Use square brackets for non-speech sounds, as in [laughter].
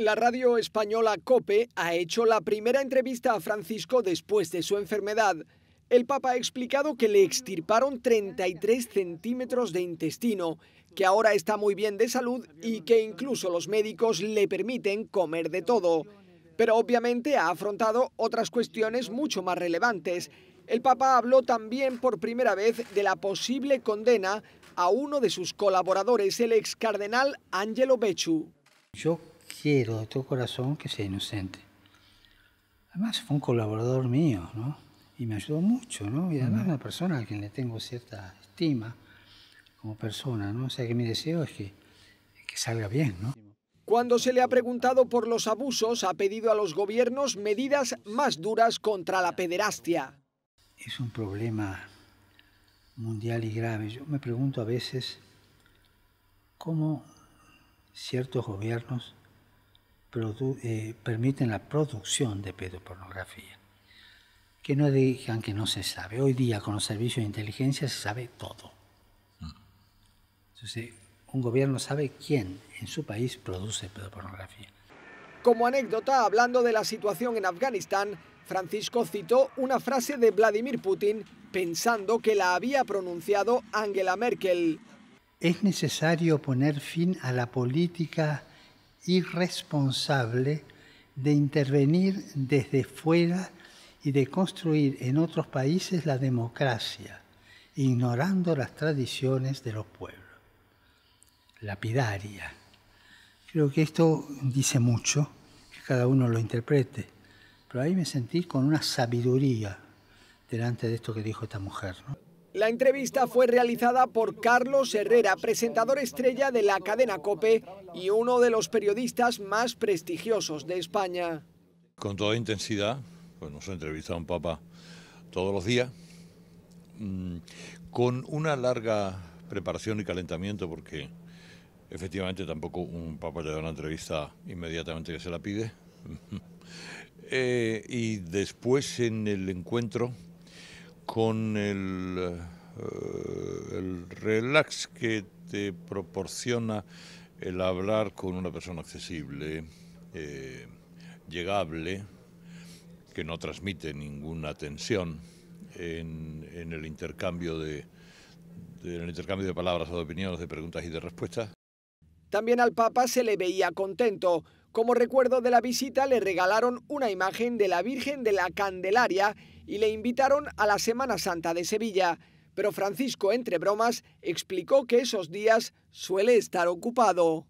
La radio española Cope ha hecho la primera entrevista a Francisco después de su enfermedad. El Papa ha explicado que le extirparon 33 centímetros de intestino, que ahora está muy bien de salud y que incluso los médicos le permiten comer de todo. Pero obviamente ha afrontado otras cuestiones mucho más relevantes. El Papa habló también por primera vez de la posible condena a uno de sus colaboradores, el ex cardenal Angelo Bechu quiero de todo corazón que sea inocente. Además fue un colaborador mío, ¿no? Y me ayudó mucho, ¿no? Y además una persona a quien le tengo cierta estima como persona, ¿no? O sea que mi deseo es que, que salga bien, Cuando se le ha preguntado por los abusos, ha pedido a los gobiernos medidas más duras contra la pederastia. Es un problema mundial y grave. Yo me pregunto a veces cómo ciertos gobiernos eh, permiten la producción de pedopornografía. Que no digan que no se sabe. Hoy día con los servicios de inteligencia se sabe todo. Entonces, un gobierno sabe quién en su país produce pedopornografía. Como anécdota, hablando de la situación en Afganistán, Francisco citó una frase de Vladimir Putin pensando que la había pronunciado Angela Merkel. Es necesario poner fin a la política irresponsable de intervenir desde fuera y de construir en otros países la democracia, ignorando las tradiciones de los pueblos. Lapidaria. Creo que esto dice mucho, que cada uno lo interprete, pero ahí me sentí con una sabiduría delante de esto que dijo esta mujer. La entrevista fue realizada por Carlos Herrera, presentador estrella de la cadena COPE y uno de los periodistas más prestigiosos de España. Con toda intensidad, pues nos entrevista un papa todos los días, mm, con una larga preparación y calentamiento, porque efectivamente tampoco un papa le da una entrevista inmediatamente que se la pide. [laughs] Eh, y después en el encuentro con el eh, el relax que te proporciona el hablar con una persona accesible, eh, llegable, que no transmite ninguna tensión en, el intercambio de, en el intercambio de palabras o de opiniones, de preguntas y de respuestas. También al Papa se le veía contento. Como recuerdo de la visita le regalaron una imagen de la Virgen de la Candelaria y le invitaron a la Semana Santa de Sevilla pero Francisco, entre bromas, explicó que esos días suele estar ocupado.